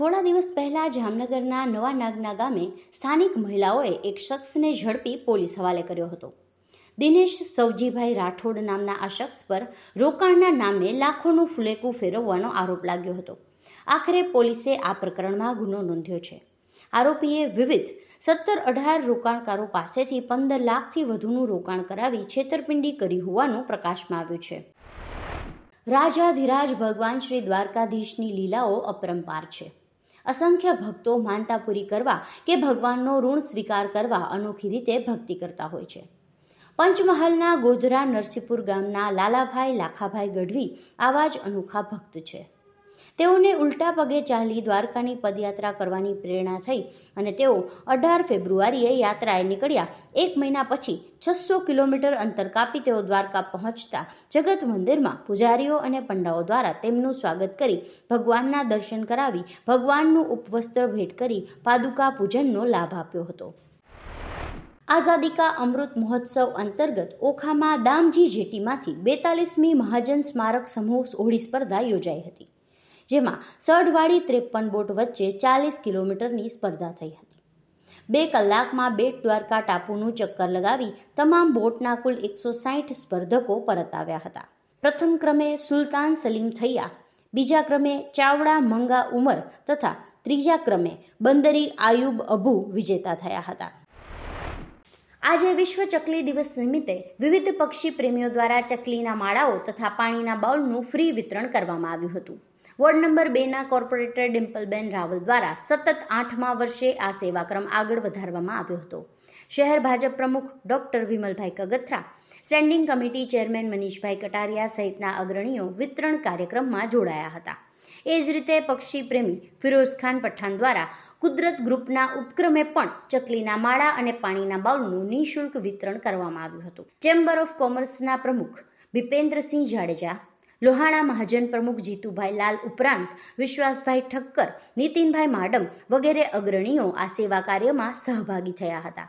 થોડા દિવસ પહેલાં જામનગરના નવા નાગના ગામે સ્થાનિક મહિલાઓએ એક શખ્સને ઝડપી પોલીસ હવાલે કર્યો હતો દિનેશ સવજીભાઈ રાઠોડ નામના આ શખ્સ પર રોકાણના નામે લાખોનું ફુલેકું ફેરવવાનો આરોપ લાગ્યો હતો આખરે પોલીસે આ પ્રકરણમાં ગુનો નોંધ્યો છે આરોપીએ વિવિધ સત્તર અઢાર રોકાણકારો પાસેથી પંદર લાખથી વધુનું રોકાણ કરાવી છેતરપિંડી કરી હોવાનું પ્રકાશમાં આવ્યું છે રાજાધિરાજ ભગવાન શ્રી દ્વારકાધીશની લીલાઓ અપરંપાર છે અસંખ્ય ભક્તો માનતા પૂરી કરવા કે ભગવાનનો ઋણ સ્વીકાર કરવા અનોખી રીતે ભક્તિ કરતા હોય છે પંચમહાલના ગોધરા નરસિંહપુર ગામના લાલાભાઈ લાખાભાઈ ગઢવી આવા જ અનોખા ભક્ત છે તેઓને ઉલટા પગે ચાલી દ્વારકાની પદયાત્રા કરવાની પ્રેરણા થઈ અને તેઓ અઢાર ફેબ્રુઆરીએ યાત્રાએ નીકળ્યા એક મહિના પછી છસો કિલોમીટર અંતર કાપી તેઓ દ્વારકા પહોંચતા જગત મંદિરમાં પૂજારીઓ અને પંડાઓ દ્વારા તેમનું સ્વાગત કરી ભગવાનના દર્શન કરાવી ભગવાનનું ઉપવસ્ત્ર ભેટ કરી પાદુકા પૂજનનો લાભ આપ્યો હતો આઝાદી કા અમૃત મહોત્સવ અંતર્ગત ઓખામાં દામજી જેટીમાંથી બેતાલીસમી મહાજન સ્મારક સમૂહ ઓળી સ્પર્ધા યોજાઈ હતી જેમાં સઢવાળી ત્રેપન બોટ વચ્ચે ચાલીસ કિલોમીટરની સ્પર્ધા થઈ હતી બે કલાકમાં બેટ દ્વારકા ટાપુનું ચક્કર લગાવી તમામ બોટના કુલ એકસો સાહીઠ સ્પર્ધકો પરત આવ્યા હતા પ્રથમ ક્રમે સુલતાન સલીમ થૈયા બીજા ક્રમે ચાવડા મંગા ઉમર તથા ત્રીજા ક્રમે બંદરી આયુબ અભુ વિજેતા થયા હતા આજે વિશ્વ ચકલી દિવસ નિમિત્તે વિવિધ પક્ષી પ્રેમીઓ દ્વારા ચકલીના માળાઓ તથા પાણીના બાઉલનું ફ્રી વિતરણ કરવામાં આવ્યું હતું વોર્ડ નંબર બેના કોર્પોરેટર ડિમ્પલબેન રાવલ દ્વારા સતત આઠમા વર્ષે આ સેવાક્રમ આગળ વધારવામાં આવ્યો હતો શહેર ભાજપ પ્રમુખ doctor Vimalbhai Kagathara standing committee chairman Manishbhai Kataria સહિતના અગ્રણીઓ વિતરણ કાર્યક્રમમાં જોડાયા હતા એ જ રીતે પક્ષી પ્રેમી ફિરોઝ ખાન પઠાણ દ્વારા કુદરત ગ્રુપના ઉપક્રમે પણ ચકલીના માળા અને પાણીના બાઉલનું નિઃશુલ્ક વિતરણ કરવામાં આવ્યું હતું ચેમ્બર ઓફ કોમર્સના પ્રમુખ બિપેન્દ્રસિંહ જાડેજા લોહાણા મહાજન પ્રમુખ જીતુભાઈ લાલ ઉપરાંત વિશ્વાસભાઈ ઠક્કર નીતિનભાઈ માડમ વગેરે અગ્રણીઓ આ સેવા કાર્યમાં સહભાગી થયા હતા